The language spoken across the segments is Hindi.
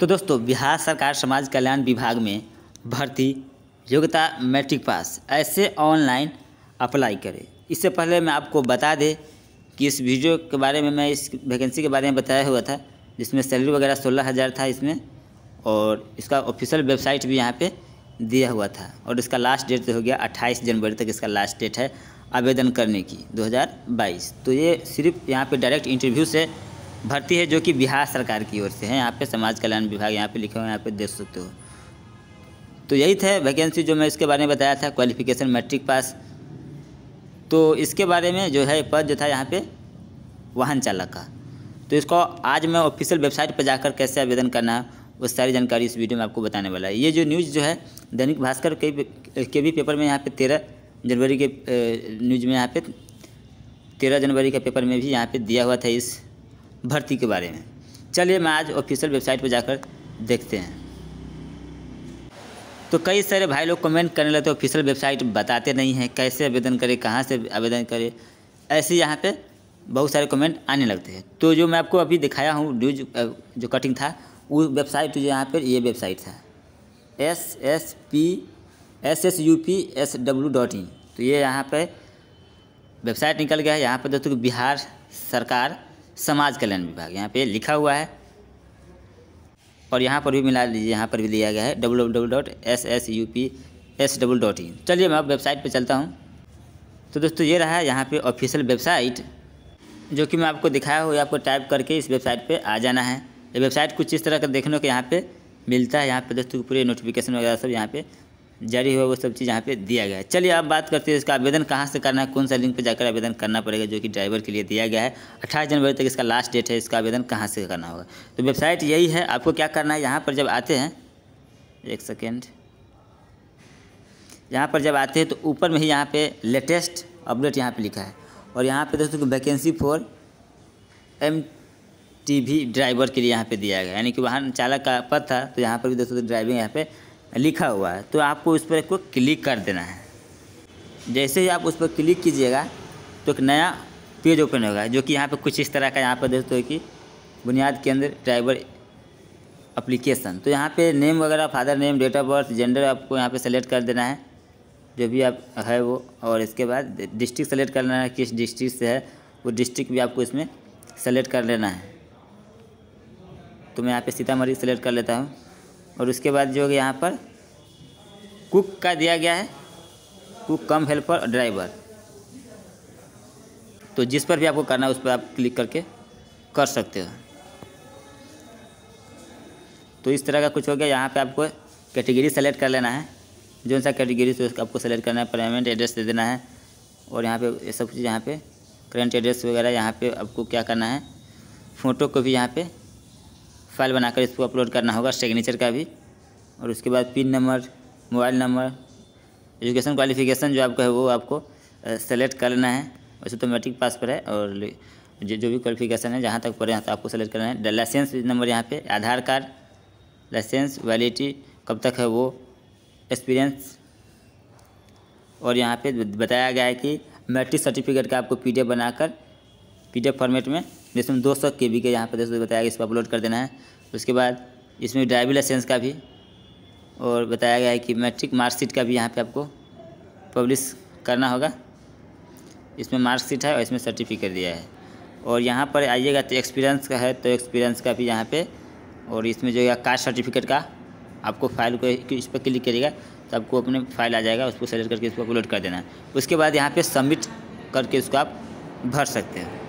तो दोस्तों बिहार सरकार समाज कल्याण विभाग में भर्ती योग्यता मैट्रिक पास ऐसे ऑनलाइन अप्लाई करें इससे पहले मैं आपको बता दें कि इस वीडियो के बारे में मैं इस वैकेंसी के बारे में बताया हुआ था जिसमें सैलरी वगैरह सोलह हज़ार था इसमें और इसका ऑफिशियल वेबसाइट भी यहाँ पे दिया हुआ था और इसका लास्ट डेट तो हो गया 28 जनवरी तक इसका लास्ट डेट है आवेदन करने की 2022 तो ये सिर्फ यहाँ पे डायरेक्ट इंटरव्यू से भर्ती है जो कि बिहार सरकार की ओर से है यहाँ पे समाज कल्याण विभाग यहाँ पे लिखे हुए हैं यहाँ पे देख सकते हो तो यही था वैकेंसी जो मैं इसके बारे में बताया था क्वालिफिकेशन मैट्रिक पास तो इसके बारे में जो है पद जो था यहाँ पे वाहन चालक का तो इसको आज मैं ऑफिशियल वेबसाइट पर जाकर कैसे आवेदन करना है वो सारी जानकारी इस वीडियो में आपको बताने वाला है ये जो न्यूज़ जो है दैनिक भास्कर के के भी पेपर में यहाँ पे तेरह जनवरी के न्यूज़ में यहाँ पे तेरह जनवरी के पेपर में भी यहाँ पे दिया हुआ था इस भर्ती के बारे में चलिए मैं आज ऑफिशियल वेबसाइट पर जाकर देखते हैं तो कई सारे भाई लोग कमेंट करने लगते ऑफिशियल वेबसाइट बताते नहीं हैं कैसे आवेदन करें कहाँ से आवेदन करें ऐसे यहाँ पे बहुत सारे कमेंट आने लगते हैं तो जो मैं आपको अभी दिखाया हूँ न्यूज जो कटिंग था वो वेबसाइट जो यहाँ पर ये वेबसाइट था S S P S S U P S W dot in तो ये यहाँ पर वेबसाइट निकल गया है यहाँ पर दोस्तों बिहार सरकार समाज कल्याण विभाग यहाँ पे लिखा हुआ है और यहाँ पर भी मिला लीजिए यहाँ पर भी लिया गया है W W dot S S U P S W dot in चलिए मैं अब वेबसाइट पर चलता हूँ तो दोस्तों ये रहा है यहाँ पर ऑफिशियल वेबसाइट जो कि मैं आपको दिखाया हुआ आपको टाइप करके इस वेबसाइट पर आ जाना है ये वेबसाइट कुछ इस तरह का देखने को यहाँ पे मिलता है यहाँ पे दोस्तों पूरे नोटिफिकेशन वगैरह सब यहाँ पे जारी हुआ वो सब चीज़ यहाँ पे दिया गया है चलिए आप बात करते हैं इसका आवेदन कहाँ से करना है कौन सा लिंक पे जाकर आवेदन करना पड़ेगा जो कि ड्राइवर के लिए दिया गया है अट्ठाईस जनवरी तक इसका लास्ट डेट है इसका आवेदन कहाँ से करना होगा तो वेबसाइट यही है आपको क्या करना है यहाँ पर जब आते हैं एक सेकेंड यहाँ पर जब आते हैं तो ऊपर में ही यहाँ पर लेटेस्ट अपडेट यहाँ पर लिखा है और यहाँ पर दोस्तों vacancy for M T driver के लिए यहाँ पे दिया गया यानी कि वाहन चालक का पद था तो यहाँ पर भी दोस्तों ड्राइविंग यहाँ पे लिखा हुआ है तो आपको उस पर को क्लिक कर देना है जैसे ही आप उस पर क्लिक कीजिएगा तो एक नया पेज ओपन होगा जो कि यहाँ पर कुछ इस तरह का यहाँ पर दोस्तों कि बुनियाद केंद्र ड्राइवर अप्लीकेशन तो यहाँ पे नेम वगैरह father name date of birth gender आपको यहाँ पे सेलेक्ट कर देना है जो भी आप है वो और इसके बाद डिस्ट्रिक्ट सेलेक्ट कर लेना है किस डिस्ट्रिक्ट से है वो डिस्ट्रिक्ट भी आपको इसमें सेलेक्ट कर लेना है तो मैं यहाँ पे सीतामढ़ी सेलेक्ट कर लेता हूँ और उसके बाद जो यहाँ पर कुक का दिया गया है कुक कम हेल्पर और ड्राइवर तो जिस पर भी आपको करना है उस पर आप क्लिक करके कर सकते हो तो इस तरह का कुछ हो गया यहाँ पे आपको कैटेगरी सेलेक्ट कर लेना है जो सा कैटेगरी से उसका आपको सेलेक्ट करना है परमानेंट एड्रेस दे देना है और यहाँ पे ये सब चीज़ यहाँ पे करंट एड्रेस वगैरह यहाँ पे आपको क्या करना है फ़ोटो को भी यहाँ पे फाइल बनाकर इसको अपलोड करना होगा सिग्नेचर का भी और उसके बाद pin number mobile number education qualification जो आपका है वो आपको सेलेक्ट करना है वैसे तो मैट्रिक पास पर है और जो जो भी क्वालिफिकेशन है जहाँ तक पड़े यहाँ तक आपको सेलेक्ट करना है लाइसेंस नंबर यहाँ पे आधार कार्ड लाइसेंस वैलिडिटी कब तक है वो एक्सपीरियंस और यहाँ पे बताया गया है कि मैट्रिक सर्टिफिकेट का आपको पीडीएफ बनाकर पीडीएफ फॉर्मेट में जिसमें दो सौ के बी के यहाँ पर दोस्तों बताया गया इसको अपलोड कर देना है उसके बाद इसमें ड्राइविंग लाइसेंस का भी और बताया गया है कि मैट्रिक मार्कशीट का भी यहाँ पे आपको पब्लिश करना होगा इसमें मार्कशीट है और इसमें सर्टिफिकेट दिया है और यहाँ पर आइएगा तो एक्सपीरियंस का है तो एक्सपीरियंस का भी यहाँ पे और इसमें जो है कास्ट सर्टिफिकेट का आपको फाइल को इस पर क्लिक करिएगा तो आपको अपने फाइल आ जाएगा उसको सेलेक्ट करके इसको अपलोड कर देना है उसके बाद यहाँ पर सबमिट करके उसको आप भर सकते हैं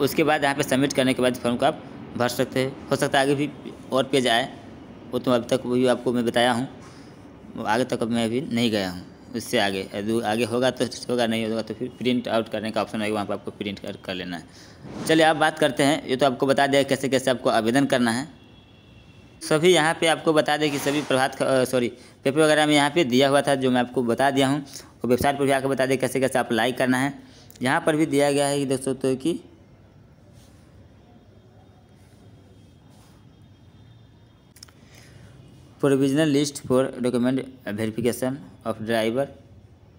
उसके बाद यहाँ पे सबमिट करने के बाद फॉर्म को आप भर सकते हो हो सकता है आगे भी और पेज आए वो तो अभी तक वही आपको मैं बताया हूँ आगे तक मैं अभी नहीं गया हूँ उससे आगे आगे होगा तो होगा नहीं होगा तो फिर प्रिंट आउट करने का ऑप्शन आएगा वहाँ पर आपको प्रिंट कर, कर लेना है चलिए आप बात करते हैं ये तो आपको बता दिया कैसे कैसे आपको आवेदन करना है सभी यहाँ पे आपको बता दें कि सभी प्रभात सॉरी पेपर वगैरह में यहाँ पे दिया हुआ था जो मैं आपको बता दिया हूँ वो वेबसाइट पर भी आकर बता दें कैसे कैसे अप्लाई करना है यहाँ पर भी दिया गया है कि दोस्तों तो कि provisional list for document verification of driver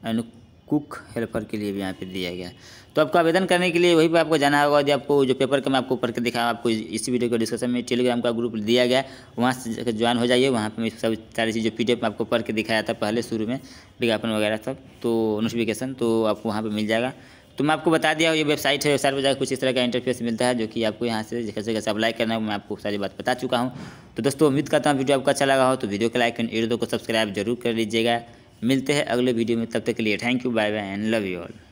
and cook helper के लिए भी यहाँ पे दिया गया तो आपको आवेदन करने के लिए वहीं पर आपको जाना होगा जो आपको जो पेपर का मैं आपको पढ़ के दिखाया आपको इसी वीडियो के डिस्कशन में टेलीग्राम का ग्रुप दिया गया वहाँ से ज्वाइन हो जाइए वहाँ पर मैं सब सारी चीज़ जो पी आपको पढ़ के दिखाया था पहले शुरू में विज्ञापन वगैरह सब तो नोटिफिकेशन तो आपको वहाँ पर मिल जाएगा तो मैं आपको बता दिया ये वेबसाइट है वेबसाइट पर जाकर कुछ इस तरह का इंटरफेस मिलता है जो कि आपको यहाँ से कैसे कैसे अप्लाई करना है मैं आपको सारी बात बता चुका हूँ तो दोस्तों उम्मीद करता हूँ वीडियो आपको अच्छा लगा हो तो वीडियो को लाइक एंड को सब्सक्राइब जरूर कर लीजिएगा मिलते हैं अगले वीडियो में तब तक के लिए thank you bye bye and love you all